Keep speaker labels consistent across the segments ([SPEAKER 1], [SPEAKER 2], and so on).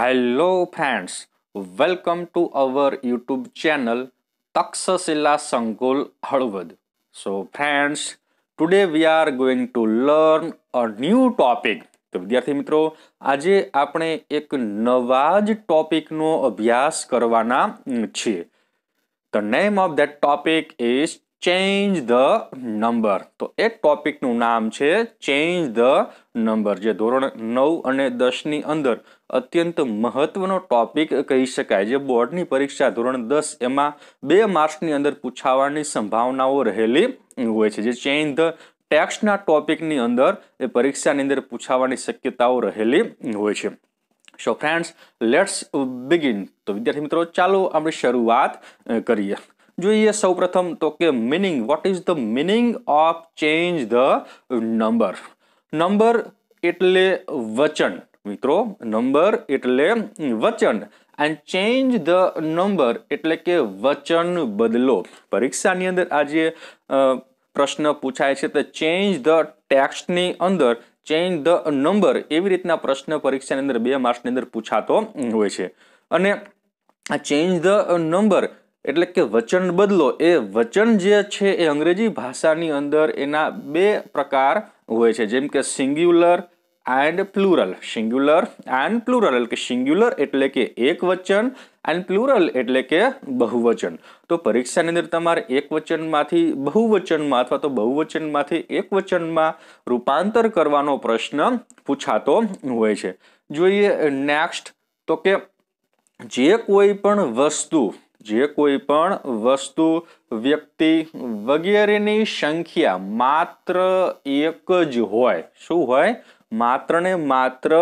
[SPEAKER 1] hello friends welcome to our YouTube channel Takshashila Sankul Halvad so friends today we are going to learn a new topic તો વિદ્યાર્થી મિત્રો આજે આપણે એક નવા જ ટોપિકનો અભ્યાસ કરવાના છીએ the name of that topic is change the number તો એ ટોપિકનું નામ છે ચેન્જ ધ નંબર જે ધોરણ નવ અને દસની અંદર અત્યંત મહત્વનો ટોપિક કહી શકાય જે બોર્ડની પરીક્ષા ધોરણ દસ એમાં બે માર્ક્સની અંદર પૂછાવાની સંભાવનાઓ રહેલી હોય છે જે ચેન્જ ધ ટેક્સ્ટના ટોપિકની અંદર એ પરીક્ષાની અંદર પૂછાવાની શક્યતાઓ રહેલી હોય છે સો ફ્રેન્ડ્સ લેટ્સ બિગિન તો વિદ્યાર્થી મિત્રો ચાલો આપણે શરૂઆત કરીએ જોઈએ સૌપ્રથમ તો કે meaning what is the meaning of change the number number એટલે વચન મિત્રો નંબર એટલે વચન એન્ડ ચેન્જ ધ નંબર એટલે કે વચન બદલો પરીક્ષાની અંદર આજે પ્રશ્ન પૂછાય છે તો ચેન્જ ધ ટેક્સ્ટની અંદર ચેન્જ ધ નંબર એવી રીતના પ્રશ્ન પરીક્ષાની અંદર બે માર્ક્સની અંદર પૂછાતો હોય છે અને આ ચેન્જ ધ નંબર એટલે કે વચન બદલો એ વચન જે છે એ અંગ્રેજી ભાષાની અંદર એના બે પ્રકાર હોય છે જેમ કે singular and plural singular and plural એટલે કે સિંગ્યુલર એટલે કે એક વચન એન્ડ પ્લુરલ એટલે કે બહુવચન તો પરીક્ષાની અંદર તમારે એક વચનમાંથી બહુવચનમાં અથવા તો બહુવચનમાંથી એક વચનમાં રૂપાંતર કરવાનો પ્રશ્ન પૂછાતો હોય છે જોઈએ નેક્સ્ટ તો કે જે કોઈ પણ વસ્તુ જે કોઈ પણ વસ્તુ વ્યક્તિ વગેરેની સંખ્યા માત્ર એક જ હોય શું હોય માત્ર ને માત્ર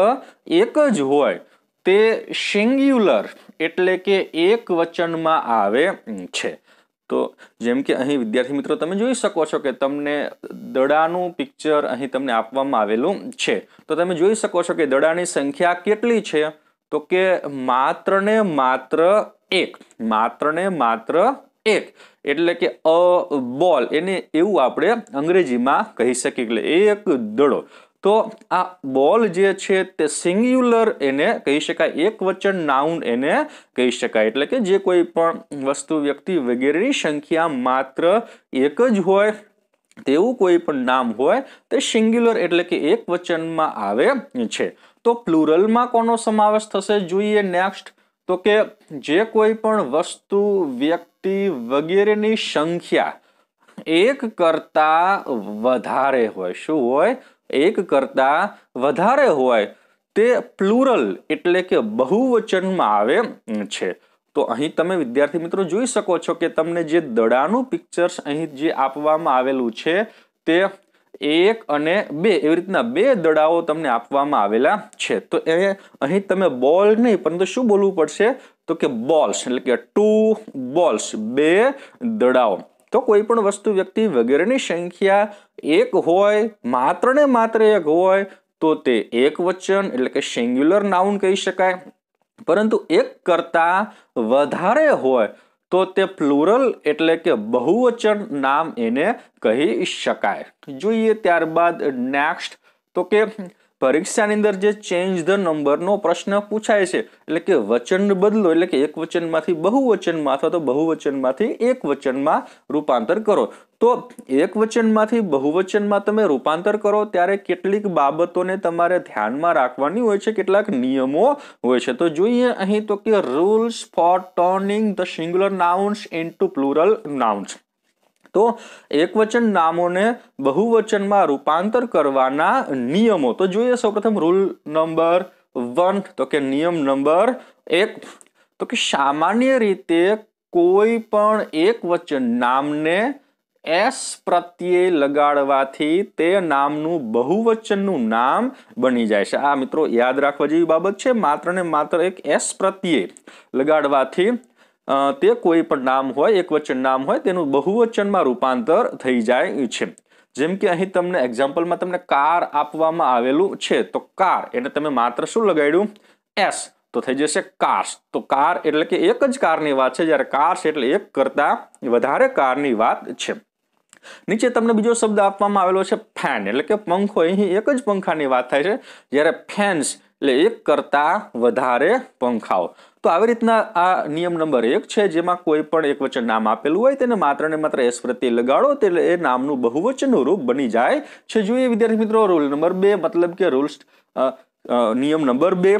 [SPEAKER 1] એક જ હોય તે સિંગ્યુલર એટલે કે એક વચનમાં આવે છે તો જેમ કે અહીં વિદ્યાર્થી મિત્રો તમે જોઈ શકો છો કે તમને દડાનું પિક્ચર અહીં તમને આપવામાં આવેલું છે તો તમે જોઈ શકો છો કે દડાની સંખ્યા કેટલી છે તો કે માત્ર ને માત્ર એક માત્ર ને માત્ર એક એટલે કે અ બોલ એને એવું આપણે અંગ્રેજીમાં કહી શકીએ એટલે એક દડો તો આ બોલ જે છે તે સિંગ્યુલર એને કહી શકાય એક વચન નાઉન એને કહી શકાય એટલે કે જે કોઈ પણ વસ્તુ વ્યક્તિ વગેરેની સંખ્યા માત્ર એક જ હોય તેવું કોઈ પણ નામ હોય તે સિંગ્યુલર એટલે કે એક વચનમાં આવે છે તો પ્લુરલમાં કોનો સમાવેશ થશે જોઈએ નેક્સ્ટ તો કે જે કોઈ પણ વસ્તુ વ્યક્તિ વગેરેની સંખ્યા એક કરતા વધારે હોય શું હોય એક કરતાં વધારે હોય તે પ્લુરલ એટલે કે બહુવચનમાં આવે છે તો અહીં તમે વિદ્યાર્થી મિત્રો જોઈ શકો છો કે તમને જે દડાનું પિક્ચર્સ અહીં જે આપવામાં આવેલું છે તે એક અને બે એવી રીતના બે દડાઓ તમને આપવામાં આવેલા છે તો એ અહીં તમે બોલ નહીં પરંતુ શું બોલવું પડશે તો કે બોલ્સ એટલે કે ટુ બોલ્સ બે દડાઓ તો કોઈ પણ વસ્તુ વ્યક્તિ વગેરેની સંખ્યા એક હોય માત્ર ને માત્ર એક હોય તો તે એક વચન એટલે કે સિંગ્યુલર નાઉન કહી શકાય પરંતુ એક કરતા વધારે હોય તો તે પ્લુરલ એટલે કે બહુવચન નામ એને કહી શકાય જોઈએ ત્યારબાદ નેક્સ્ટ તો કે પરીક્ષાની અંદર જે ચેન્જ ધ નંબરનો પ્રશ્ન પૂછાય છે એટલે કે વચન બદલો એટલે કે એક વચનમાંથી બહુવચનમાં અથવા તો બહુવચનમાંથી એક વચનમાં રૂપાંતર કરો તો એક વચનમાંથી બહુવચનમાં તમે રૂપાંતર કરો ત્યારે કેટલીક બાબતોને તમારે ધ્યાનમાં રાખવાની હોય છે કેટલાક નિયમો હોય છે તો જોઈએ અહીં તો કે rules for turning the singular nouns into plural nouns તો એકવચન નામોને બહુવચનમાં રૂપાંતર કરવાના નિયમો તો જોઈએ સૌપ્રથમ રૂલ નંબર વન તો કે નિયમ નંબર એક તો કે સામાન્ય રીતે કોઈ પણ એકવચન નામને એસ પ્રત્યે લગાડવાથી તે નામનું બહુવચનનું નામ બની જાય છે આ મિત્રો યાદ રાખવા જેવી બાબત છે માત્ર ને માત્ર એક એસ પ્રત્યે લગાડવાથી તે કોઈ પણ નામ હોય એક નામ હોય તેનું બહુવચનમાં રૂપાંતર થઈ જાય છે જેમ કે અહીં તમને એક્ઝામ્પલમાં તમને કાર આપવામાં આવેલું છે તો કાર એને તમે માત્ર શું લગાડ્યું એસ તો થઈ જશે કાર્સ તો કાર એટલે કે એક જ કારની વાત છે જ્યારે કાર્સ એટલે એક કરતાં વધારે કારની વાત છે નીચે તમને બીજો શબ્દ આપવામાં આવેલો છે ફેન એટલે કે પંખો અહીં એક જ પંખાની વાત થાય છે જ્યારે ફેન્સ એટલે એક કરતાં વધારે પંખાઓ તો આવી રીતના આ નિયમ નંબર એક છે જેમાં કોઈ પણ એક વચન નામ આપેલું હોય તેને માત્ર ને માત્ર એસ પ્રત્યે લગાડો એટલે એ નામનું બહુવચનનું રૂપ બની જાય છે જોઈએ વિદ્યાર્થી મિત્રો રૂલ નંબર બે મતલબ કે રૂલ્સ નિયમ નંબર બે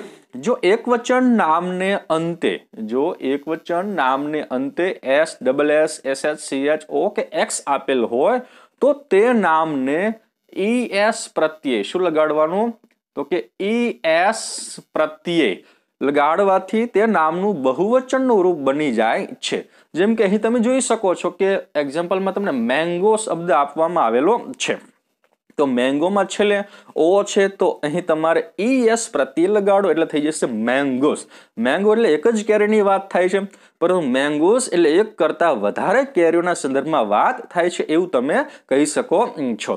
[SPEAKER 1] જો એકવચન નામને અંતે જો એકવચન નામને અંતે S double S S H C H O કે એક્સ આપેલ હોય તો તે નામને ઈ e, એસ પ્રત્યે શું લગાડવાનું તો કે ઈ e એસ પ્રત્યે લગાડવાથી તે નામનું બહુવચનનું રૂપ બની જાય છે જેમ કે અહીં તમે જોઈ શકો છો કે એક્ઝામ્પલમાં તમને મેંગો શબ્દ આપવામાં આવેલો છે તો મેંગોમાં છેલ્લે ઓ છે તો અહીં તમારે ઈ e એસ પ્રત્યે લગાડો એટલે થઈ જશે મેંગોસ મેંગો એટલે એક જ કેરીની વાત થાય છે પરંતુ મેંગોઝ એટલે એક કરતાં વધારે કેરીઓના સંદર્ભમાં વાત થાય છે એવું તમે કહી શકો છો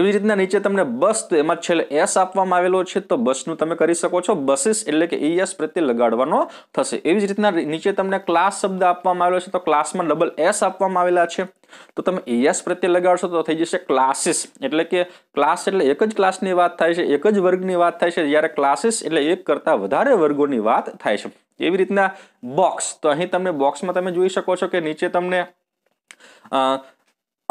[SPEAKER 1] એવી રીતના નીચે તમને બસ તો એમાં છેલ્લે એસ આપવામાં આવેલો છે તો બસનું તમે કરી શકો છો બસીસ એટલે કે ઈએસ પ્રત્યે લગાડવાનો થશે એવી જ રીતના નીચે તમને ક્લાસ શબ્દ આપવામાં આવેલો છે તો ક્લાસમાં ડબલ એસ આપવામાં આવેલા છે તો તમે એસ પ્રત્યે લગાડશો તો થઈ જશે ક્લાસીસ એટલે કે ક્લાસ એટલે એક જ ક્લાસની વાત થાય છે એક જ વર્ગની વાત થાય છે જ્યારે ક્લાસીસ એટલે એક કરતાં વધારે વર્ગોની વાત થાય છે એવી રીતના બોક્સ તો અહીં તમે બોક્સમાં તમે જોઈ શકો છો કે નીચે તમને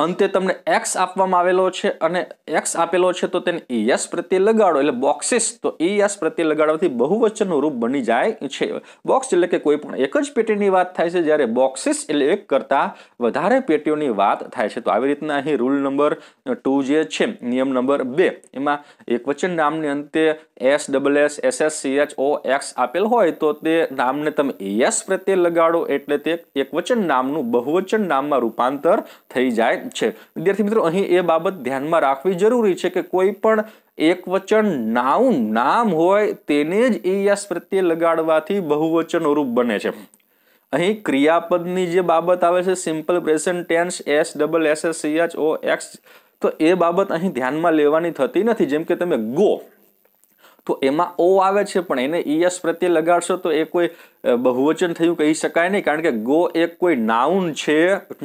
[SPEAKER 1] અંતે તમને એક્સ આપવામાં આવેલો છે અને એક્સ આપેલો છે તો તેને યસ e પ્રત્યે લગાડો એટલે બોક્સિસ તો એ e પ્રત્યે લગાડવાથી બહુવચનનું રૂપ બની જાય છે બોક્સ એટલે કે કોઈ પણ એક જ પેટીની વાત થાય છે જ્યારે બોક્સિસ એટલે એક કરતાં વધારે પેટીઓની વાત થાય છે તો આવી રીતના અહીં રૂલ નંબર ટુ જે છે નિયમ નંબર બે એમાં એકવચન નામની અંતે S double S S S C H O X આપેલ હોય તો તે નામને તમે યસ e પ્રત્યે લગાડો એટલે તે એકવચન નામનું બહુવચન નામમાં રૂપાંતર થઈ જાય છે વિદ્યાર્થી મિત્રો અહીં એ બાબત ધ્યાનમાં રાખવી જરૂરી છે કે કોઈ પણ એક વચન નાઉન નામ હોય તેને જ એ પ્રત્યે લગાડવાથી બહુવચન બહુવચનરૂપ બને છે અહીં ક્રિયાપદની જે બાબત આવે છે simple present tense S double S S C H O X તો એ બાબત અહીં ધ્યાનમાં લેવાની થતી નથી જેમ કે તમે ગો તો એમાં ઓ આવે છે પણ એને ઈએસ પ્રત્યે લગાડશો તો એ કોઈ બહુવચન થયું કહી શકાય નહીં કારણ કે ગો એક કોઈ નાઉન છે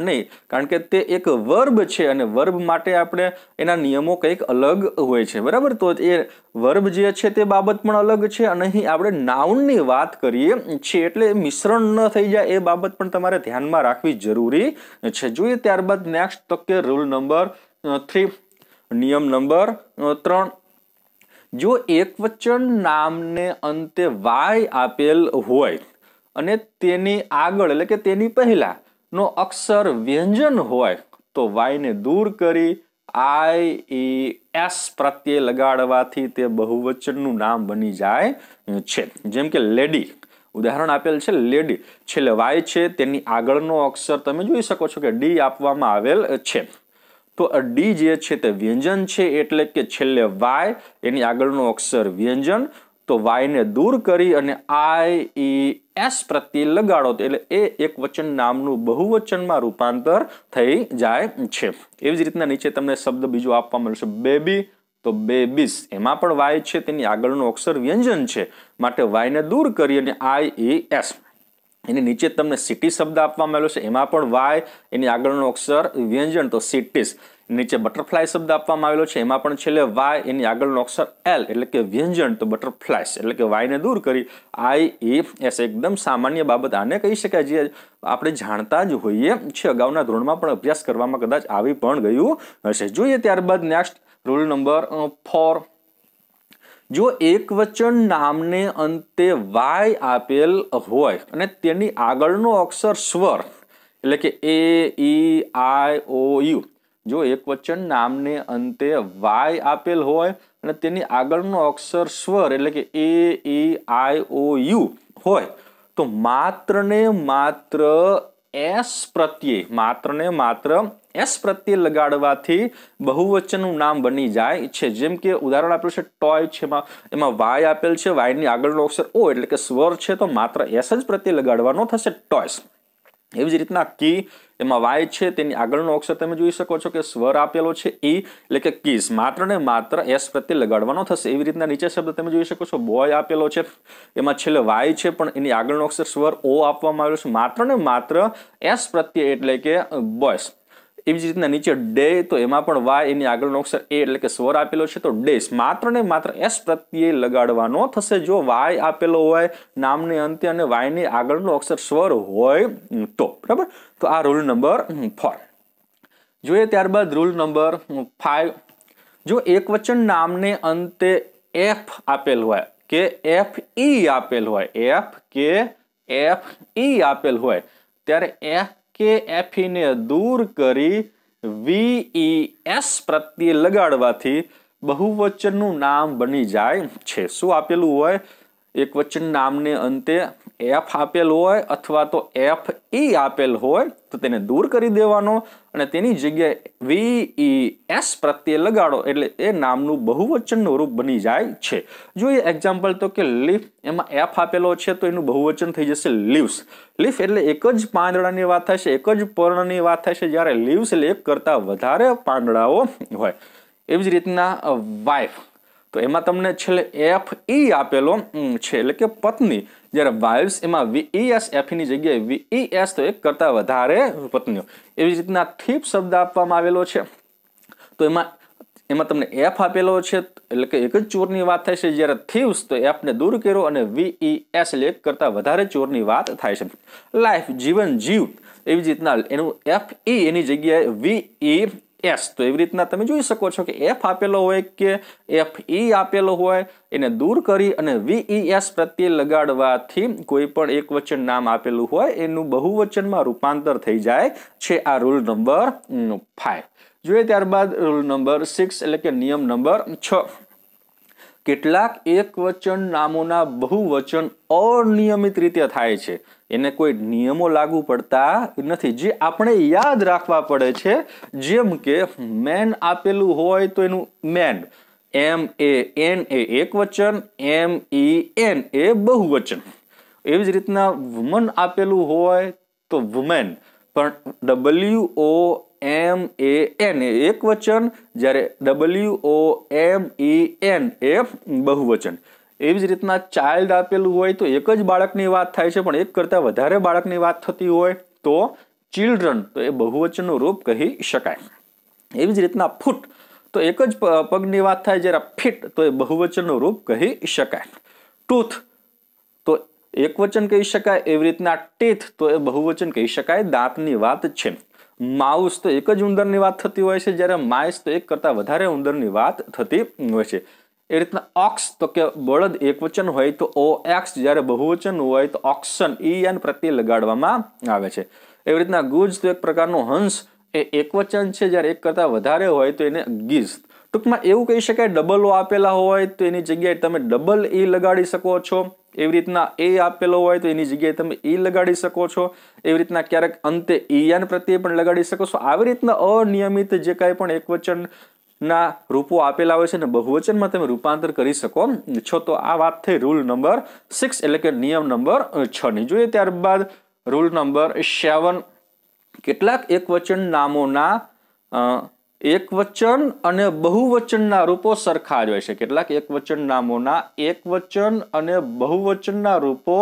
[SPEAKER 1] નહીં કારણ કે તે એક વર્બ છે અને વર્બ માટે આપણે એના નિયમો કંઈક અલગ હોય છે બરાબર તો એ વર્બ જે છે તે બાબત પણ અલગ છે અને અહીં આપણે નાઉનની વાત કરીએ છીએ એટલે મિશ્રણ ન થઈ જાય એ બાબત પણ તમારે ધ્યાનમાં રાખવી જરૂરી છે જોઈએ ત્યારબાદ નેક્સ્ટ તો કે રૂલ નંબર થ્રી નિયમ નંબર ત્રણ જો એકવચન નામને અંતે વાય આપેલ હોય અને તેની આગળ એટલે કે તેની પહેલાં નો અક્ષર વ્યંજન હોય તો વાયને દૂર કરી આઈ ઈ એસ પ્રત્યે લગાડવાથી તે બહુવચનનું નામ બની જાય છે જેમ કે લેડી ઉદાહરણ આપેલ છે લેડી છેલ્લે વાય છે તેની આગળનો અક્ષર તમે જોઈ શકો છો કે ડી આપવામાં આવેલ છે તો ડી જે છે તે વ્યંજન છે એટલે કે છેલ્લે વાય એની આગળનો અક્ષર વ્યંજન તો વાયને દૂર કરી અને આઈ ઈ એસ પ્રત્યે લગાડો એટલે એ એક વચન નામનું બહુવચનમાં રૂપાંતર થઈ જાય છે એવી જ રીતના નીચે તમને શબ્દ બીજો આપવા મળશે બેબી તો બેબીસ એમાં પણ વાય છે તેની આગળનો અક્ષર વ્યંજન છે માટે વાયને દૂર કરી અને આઈ ઈ એસ એની નીચે તમને સિટી શબ્દ આપવામાં આવેલો છે એમાં પણ વાય એની આગળનો અક્ષર વ્યંજન તો સિટીસ નીચે બટરફ્લાય શબ્દ આપવામાં આવેલો છે એમાં પણ છેલ્લે વાય એની આગળનો અક્ષર એલ એટલે કે વ્યંજન તો બટરફ્લાયસ એટલે કે વાયને દૂર કરી આઈ એ એસ એકદમ સામાન્ય બાબત આને કહી શકાય જે આપણે જાણતા જ હોઈએ છે અગાઉના ધોરણમાં પણ અભ્યાસ કરવામાં કદાચ આવી પણ ગયું હશે જોઈએ ત્યારબાદ નેક્સ્ટ રૂલ નંબર ફોર જો એકવચન નામને અંતે વાય આપેલ હોય અને તેની આગળનો અક્ષર સ્વર એટલે કે એ ઈ આઈ ઓ યુ જો એકવચન નામને અંતે વાય આપેલ હોય અને તેની આગળનો અક્ષર સ્વર એટલે કે એ ઈ આઈ ઓ યુ હોય તો માત્ર ને માત્ર એસ પ્રત્યે માત્ર ને માત્ર એસ પ્રત્યે લગાડવાથી બહુવચનનું નામ બની જાય છે જેમ કે ઉદાહરણ આપેલું છે ટોય છે એમાં એમાં વાય આપેલ છે વાયની આગળનો અક્ષર ઓ એટલે કે સ્વર છે તો માત્ર એસ જ પ્રત્યે લગાડવાનો થશે ટોયસ એવી જ રીતના કી એમાં વાય છે તેની આગળનો અક્ષર તમે જોઈ શકો છો કે સ્વર આપેલો છે ઈ એટલે કે કિસ માત્ર ને માત્ર એસ પ્રત્યે લગાડવાનો થશે એવી રીતના નીચે શબ્દ તમે જોઈ શકો છો બોય આપેલો છે એમાં છેલ્લે વાય છે પણ એની આગળનો અક્ષર સ્વર ઓ આપવામાં આવ્યો છે માત્ર ને માત્ર એસ પ્રત્યે એટલે કે બોયસ એવી જ રીતના નીચે ડે તો એમાં પણ વાય એની આગળનો અક્ષર એ એટલે કે સ્વર આપેલો છે તો ડેશ માત્ર ને માત્ર એસ પ્રત્યે લગાડવાનો થશે જો વાય આપેલો હોય નામને અંતે અને વાયની આગળનો અક્ષર સ્વર હોય તો બરાબર તો આ રૂલ નંબર ફોર જોઈએ ત્યારબાદ રૂલ નંબર ફાઈવ જો એકવચન નામને અંતે એફ આપેલ હોય કે એફ ઈ આપેલ હોય એફ કે એફ ઈ આપેલ હોય ત્યારે એફ કે એફીને દૂર કરી એસ e પ્રત્યે લગાડવાથી બહુવચનનું નામ બની જાય છે શું આપેલું હોય એકવચન નામને અંતે એફ આપેલ હોય અથવા તો એફ ઈ e આપેલ હોય તો તેને દૂર કરી દેવાનો અને તેની જગ્યાએ વી ઈ એસ પ્રત્યે લગાડો એટલે એ નામનું બહુવચનનું રૂપ બની જાય છે જોઈએ એક્ઝામ્પલ તો કે લિફ એમાં એફ આપેલો છે તો એનું બહુવચન થઈ જશે લિવ્સ લિફ એટલે એક જ પાંદડાની વાત થશે એક જ પર્ણની વાત થશે જ્યારે લિવ્સ એટલે એક કરતાં વધારે પાંદડાઓ હોય એવી જ રીતના વાઇફ તો એમાં તમને છેલ્લે એફ ઈ e આપેલો છે એટલે કે પત્ની જ્યારે વાઇવ્સ એમાં વીઈએસ એફની e e જગ્યાએ એસ તો એક કરતાં વધારે પત્નીઓ એવી રીતના થીપ શબ્દ આપવામાં આવેલો છે તો એમાં એમાં તમને એફ આપેલો છે એટલે કે એક જ ચોરની વાત થાય છે જ્યારે થીવ્સ તો એફને દૂર કર્યો અને વીઈએસ એટલે એક કરતાં વધારે ચોરની વાત થાય છે લાઈફ જીવન જીવ એવી રીતના એનું એફ ઈ એની જગ્યાએ વીઈ એસ તો એવી રીતના તમે જોઈ શકો છો કે એફ આપેલો હોય કે એફ ઈ e આપેલો હોય એને દૂર કરી અને એસ e પ્રત્યે લગાડવાથી કોઈ પણ એક વચન નામ આપેલું હોય એનું બહુવચનમાં રૂપાંતર થઈ જાય છે આ રૂલ નંબર ફાઈવ જોઈએ ત્યારબાદ રૂલ નંબર સિક્સ એટલે કે નિયમ નંબર છ કેટલાક એક વચન નામોના બહુવચન અનિયમિત રીતે થાય છે એને કોઈ નિયમો લાગુ પડતા નથી જે આપણે યાદ રાખવા પડે છે જેમ કે મેન આપેલું હોય તો એનું મેન એમ એ એન એ એક વચન એમ ઈ એન એ બહુવચન એવી જ રીતના વુમન આપેલું હોય તો વુમેન પણ W O M A N એ એક વચન જ્યારે ડબલ્યુ ઓ એમ ઈ એન એ બહુવચન એવી જ રીતના ચાઇલ્ડ આપેલું હોય તો એક જ બાળકની વાત થાય છે પણ એક કરતાં વધારે બાળકની વાત થતી હોય તો ચિલ્ડ્રન તો એ બહુવચનનું રૂપ કહી શકાય એવી જ રીતના ફૂટ તો એક જ પગની વાત થાય જ્યારે ફિટ તો એ બહુવચનનું રૂપ કહી શકાય ટૂથ તો એકવચન કહી શકાય એવી રીતના ટીથ તો એ બહુવચન કહી શકાય દાંતની વાત છે માઉસ તો એક જ ઉંદરની વાત થતી હોય છે જ્યારે માઇસ તો એક કરતાં વધારે ઉંદરની વાત થતી હોય છે એ રીતના ઓક્સ તો કે બળદ એકવચન હોય તો ઓ એક્સ જ્યારે બહુવચન હોય તો ઓક્સન ઈ એન પ્રત્યે લગાડવામાં આવે છે એવી રીતના ગુજ તો એક પ્રકારનો હંસ એ એકવચન છે જ્યારે એક કરતાં વધારે હોય તો એને ગીઝ ટૂંકમાં એવું કહી શકાય ડબલો આપેલા હોય તો એની જગ્યાએ તમે ડબલ ઈ લગાડી શકો છો એવી રીતના એ આપેલો હોય તો એની જગ્યાએ તમે ઈ લગાડી શકો છો એવી રીતના ક્યારેક અંતે ઈયાન પ્રત્યે પણ લગાડી શકો છો આવી રીતના અનિયમિત જે કાંઈ પણ એકવચન ના રૂપો આપેલા હોય છે ને બહુવચનમાં તમે રૂપાંતર કરી શકો છો તો આ વાત થઈ રૂલ નંબર સિક્સ એટલે કે નિયમ નંબર છ છની જોઈએ ત્યારબાદ રૂલ નંબર સેવન કેટલાક એકવચન નામોના એકવચન અને બહુવચનના રૂપો સરખા જ હોય છે કેટલાક એકવચન નામોના એકવચન અને બહુવચનના રૂપો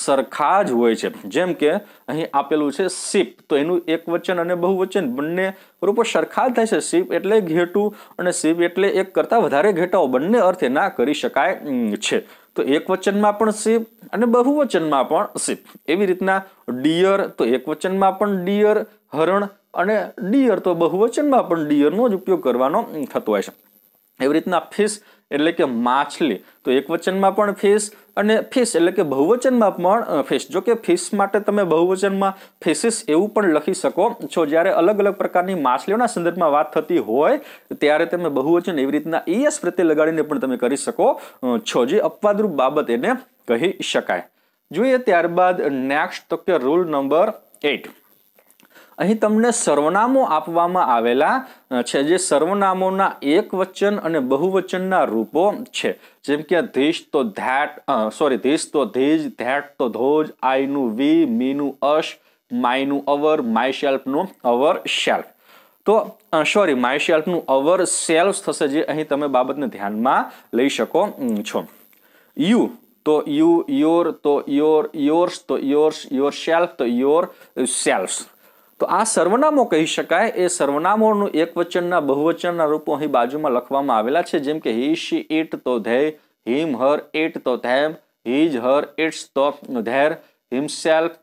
[SPEAKER 1] સરખા જ હોય છે જેમ કે અહીં આપેલું છે સીપ તો એનું એક વચન અને બહુવચન બંને બરોબર સરખા જ થાય છે સીપ એટલે ઘેટું અને સીપ એટલે એક કરતાં વધારે ઘેટાઓ બંને અર્થે ના કરી શકાય છે તો એક વચનમાં પણ સીપ અને બહુવચનમાં પણ સીપ એવી રીતના ડિયર તો એક વચનમાં પણ ડિયર હરણ અને ડિયર તો બહુવચનમાં પણ ડિયરનો જ ઉપયોગ કરવાનો થતો હોય છે એવી રીતના ફિશ એટલે કે માછલી તો એકવચનમાં પણ ફિશ અને ફિશ એટલે કે બહુવચનમાં પણ ફિશ જો કે ફિશ માટે તમે બહુવચનમાં ફિશિસ એવું પણ લખી શકો છો જ્યારે અલગ અલગ પ્રકારની માછલીઓના સંદર્ભમાં વાત થતી હોય ત્યારે તમે બહુવચન એવી રીતના ઈએસ પ્રત્યે લગાડીને પણ તમે કરી શકો છો જે અપવાદરૂપ બાબત એને કહી શકાય જોઈએ ત્યારબાદ નેક્સ્ટ તો કે રૂલ નંબર એટ અહીં તમને સર્વનામો આપવામાં આવેલા છે જે સર્વનામોના એક વચન અને બહુવચનના રૂપો છે જેમ કે ધીશ તો ધેટ સોરી ધીશ તો ધીજ ધેટ તો ધોજ આઈનું વી મીનું અશ માયનું અવર માય શેલ્ફનું અવર શેલ્ફ તો સોરી માય શેલ્ફનું અવર સેલ્ફ થશે જે અહીં તમે બાબતને ધ્યાનમાં લઈ શકો છો યુ તો યુ યોર તો યોર યોર્સ તો યોર્સ યોર શેલ્ફ તો યોર સેલ્ફ તો આ સર્વનામો કહી શકાય એ સર્વનામોનું એક વચનના બહુવચનના રૂપો અહીં બાજુમાં લખવામાં આવેલા છે જેમ કે હી શી ઇટ તો ધેય હિમ હર એટ તો ધેમ હિજ હર ઇટ્સ તો ધેર હિમસેલ્ફ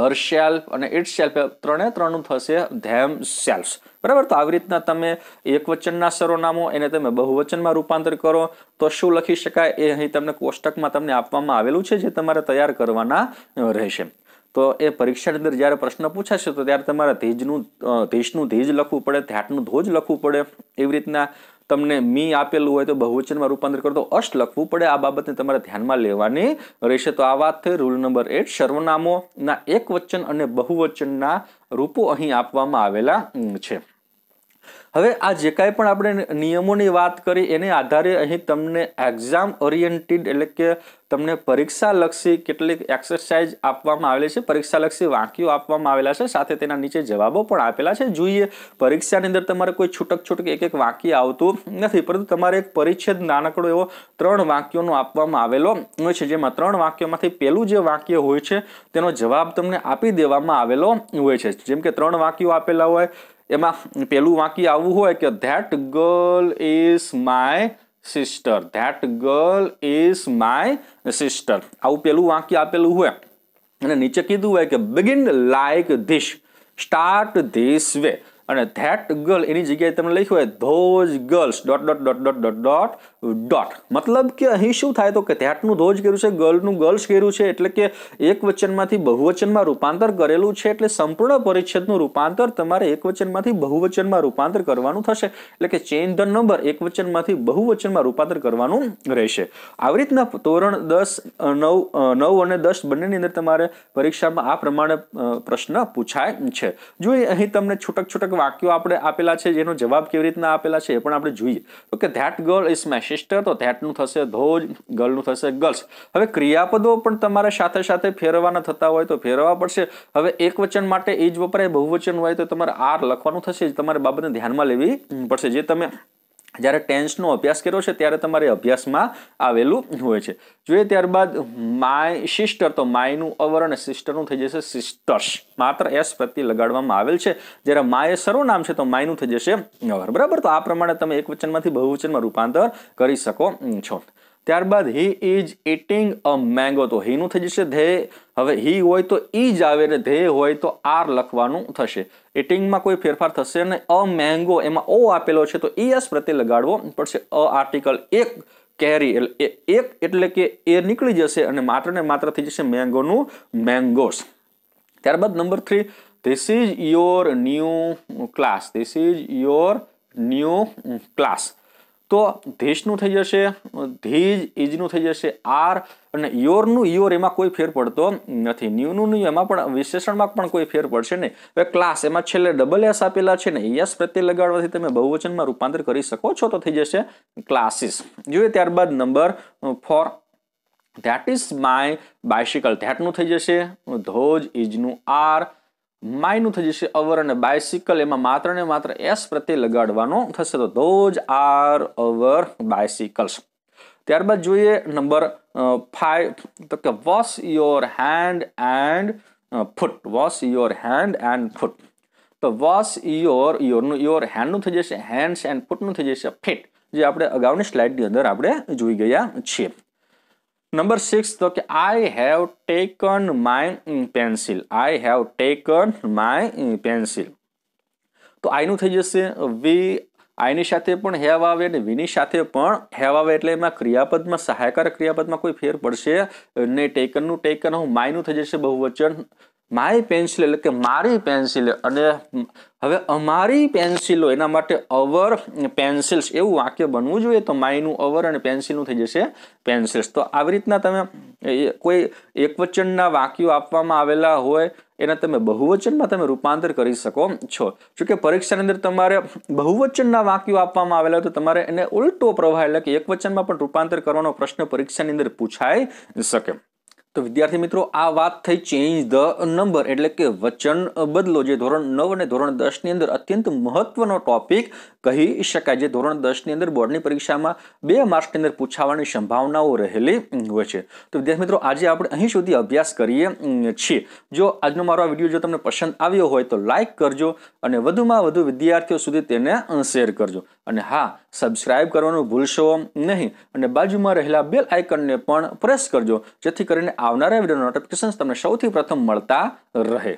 [SPEAKER 1] હર સેલ્ફ અને ઇટ સેલ્ફ ત્રણે ત્રણનું થશે ધેમ સેલ્ફ બરાબર તો આવી રીતના તમે એક વચનના સર્વનામો એને તમે બહુવચનમાં રૂપાંતર કરો તો શું લખી શકાય એ અહીં તમને કોષ્ટકમાં તમને આપવામાં આવેલું છે જે તમારે તૈયાર કરવાના રહેશે તો એ પરીક્ષાની અંદર જ્યારે પ્રશ્ન પૂછાશે તો ત્યારે તમારે ધીજનું ધીશનું ધીજ લખવું પડે ધ્યાટનું ધોજ લખવું પડે એવી રીતના તમને મી આપેલું હોય તો બહુવચનમાં રૂપાંતર કરો તો અશ લખવું પડે આ બાબતને તમારે ધ્યાનમાં લેવાની રહેશે તો આ વાત થઈ રૂલ નંબર એટ સર્વનામોના એક વચન અને બહુવચનના રૂપો અહીં આપવામાં આવેલા છે હવે આ જે કાંઈ પણ આપણે નિયમોની વાત કરી એને આધારે અહીં તમને એક્ઝામ ઓરિએન્ટેડ એટલે કે તમને પરીક્ષાલક્ષી કેટલીક એક્સરસાઇઝ આપવામાં આવેલી છે પરીક્ષાલક્ષી વાંકીઓ આપવામાં આવેલા છે સાથે તેના નીચે જવાબો પણ આપેલા છે જોઈએ પરીક્ષાની અંદર તમારે કોઈ છૂટક છૂટક એક એક વાંકી આવતું નથી પરંતુ તમારે એક પરિચ્છેદ નાનકડો એવો ત્રણ વાંકીઓનો આપવામાં આવેલો હોય છે જેમાં ત્રણ વાક્યોમાંથી પહેલું જે વાક્ય હોય છે તેનો જવાબ તમને આપી દેવામાં આવેલો હોય છે જેમ કે ત્રણ વાક્યો આપેલા હોય એમાં પેલું વાક્ય આવું હોય કે that girl is my sister that girl is my sister આવું પેલું વાક્ય આપેલું હોય અને નીચે કીધું હોય કે begin like this start this way અને ધેટ ગર્લ એની જગ્યાએ તમે લખ્યું હોય those girls dot dot dot dot dot dot dot મતલબ કે અહીં શું થાય તો કે ધેટનું ધોજ કર્યું છે ગર્લનું ગર્લ્સ કર્યું છે એટલે કે એક વચનમાંથી બહુવચનમાં રૂપાંતર કરેલું છે એટલે સંપૂર્ણ પરિચ્છેદનું રૂપાંતર તમારે એક વચનમાંથી બહુવચનમાં રૂપાંતર કરવાનું થશે એટલે કે ચેન ધ નંબર એક વચનમાંથી બહુવચનમાં રૂપાંતર કરવાનું રહેશે આવી રીતના તોરણ દસ નવ નવ અને દસ બંનેની અંદર તમારે પરીક્ષામાં આ પ્રમાણે પ્રશ્ન પૂછાય છે જોઈએ અહીં તમને છૂટક છૂટક વાક્યો આપણે આપેલા છે જેનો જવાબ કેવી રીતના આપેલા છે એ પણ આપણે જોઈએ તો કે that girl is my sister તો ધેટનું થશે ધોજ ગર્લનું થશે ગર્લ્સ હવે ક્રિયાપદો પણ તમારે સાથે સાથે ફેરવવાના થતા હોય તો ફેરવવા પડશે હવે એક વચન માટે એ જ વપરાય બહુવચન હોય તો તમારે આર લખવાનું થશે તમારે બાબતને ધ્યાનમાં લેવી પડશે જે તમે જ્યારે ટેન્સનો અભ્યાસ કર્યો છે ત્યારે તમારે અભ્યાસમાં આવેલું હોય છે જોઈએ ત્યારબાદ માય સિસ્ટર તો માયનું અવર અને સિસ્ટરનું થઈ જશે સિસ્ટર્સ માત્ર એસ પ્રત્યે લગાડવામાં આવેલ છે જ્યારે માય સર્વનામ છે તો માયનું થઈ જશે અવર બરાબર તો આ પ્રમાણે તમે એક વચનમાંથી બહુવચનમાં રૂપાંતર કરી શકો છો ત્યારબાદ he is eating a mango તો હીનું થઈ જશે ધે હવે હી હોય તો ઈ જ આવે ને ધ્યેય હોય તો આર લખવાનું થશે ઇટિંગમાં કોઈ ફેરફાર થશે અને અ મેંગો એમાં ઓ આપેલો છે તો ઈ એસ પ્રત્યે લગાડવો પડશે અ આર્ટિકલ એક કેરી એટલે એક એટલે કે એ નીકળી જશે અને માત્ર ને માત્ર થઈ જશે મેંગોનું મેંગોસ ત્યારબાદ number three this is your new class this is your new class તો ધીશનું થઈ જશે ધીજ ઇજનું થઈ જશે આર અને યોરનું યોર એમાં કોઈ ફેર પડતો નથી ન્યુનું ન્યુ એમાં પણ વિશેષણમાં પણ કોઈ ફેર પડશે નહીં હવે ક્લાસ એમાં છેલ્લે ડબલ એસ આપેલા છે ને યસ પ્રત્યે લગાડવાથી તમે બહુવચનમાં રૂપાંતર કરી શકો છો તો થઈ જશે ક્લાસીસ જોઈએ ત્યારબાદ number four that is my bicycle ધેટનું થઈ જશે ધોજ ઇજનું આર માયનું થઈ જશે અવર અને બાયસિકલ એમાં માત્ર ને માત્ર એસ પ્રત્યે લગાડવાનો થશે તો ધોજ આર અવર બાયસિકલ્સ ત્યારબાદ જોઈએ નંબર ફાઈવ તો કે wash your hand and foot wash your hand and foot તો વોશ યોર યોરનું યોર હેન્ડનું થઈ જશે હેન્ડ્સ એન્ડ ફૂટનું થઈ જશે ફિટ જે આપણે અગાઉની સ્લાઇડની અંદર આપણે જોઈ ગયા છીએ નંબર સિક્સ તો કે I have taken my pencil I have taken my pencil તો આઈનું થઈ જશે વી આઈની સાથે પણ હેવ આવે અને વીની સાથે પણ હેવ આવે એટલે એમાં ક્રિયાપદમાં સહાયકાર ક્રિયાપદમાં કોઈ ફેર પડશે નહીં ટેકનનું ટેકન હું માયનું થઈ જશે બહુવચન માય પેન્સિલ એટલે કે મારી પેન્સિલ અને હવે અમારી પેન્સિલો એના માટે અવર પેન્સિલ્સ એવું વાક્ય બનવું જોઈએ તો માયનું અવર અને પેન્સિલનું થઈ જશે પેન્સિલ્સ તો આવી રીતના તમે કોઈ એકવચનના વાક્યો આપવામાં આવેલા હોય એના તમે બહુવચનમાં તમે રૂપાંતર કરી શકો છો જો કે પરીક્ષાની અંદર તમારે બહુવચનના વાક્યો આપવામાં આવેલા હોય તો તમારે એને ઉલટો પ્રવાહ એટલે કે એકવચનમાં પણ રૂપાંતર કરવાનો પ્રશ્ન પરીક્ષાની અંદર પૂછાઈ શકે તો વિદ્યાર્થી મિત્રો આ વાત થઈ ચેન્જ ધ નંબર એટલે કે વચન બદલો જે ધોરણ નવ અને ધોરણ દસની અંદર અત્યંત મહત્વનો ટોપિક કહી શકાય જે ધોરણ દસની અંદર બોર્ડની પરીક્ષામાં બે માર્ક્સની અંદર પૂછાવાની સંભાવનાઓ રહેલી હોય છે તો વિદ્યાર્થી મિત્રો આજે આપણે અહીં સુધી અભ્યાસ કરીએ છીએ જો આજનો મારો આ વિડીયો જો તમને પસંદ આવ્યો હોય તો લાઇક કરજો અને વધુમાં વધુ વિદ્યાર્થીઓ સુધી તેને શેર કરજો અને હા સબસ્ક્રાઇબ કરવાનું ભૂલશો નહીં અને બાજુમાં રહેલા બેલ આઇકનને પણ પ્રેસ કરજો જેથી કરીને આવનારા વિડીયો નોટિફિકેશન્સ તમને સૌથી પ્રથમ મળતા રહે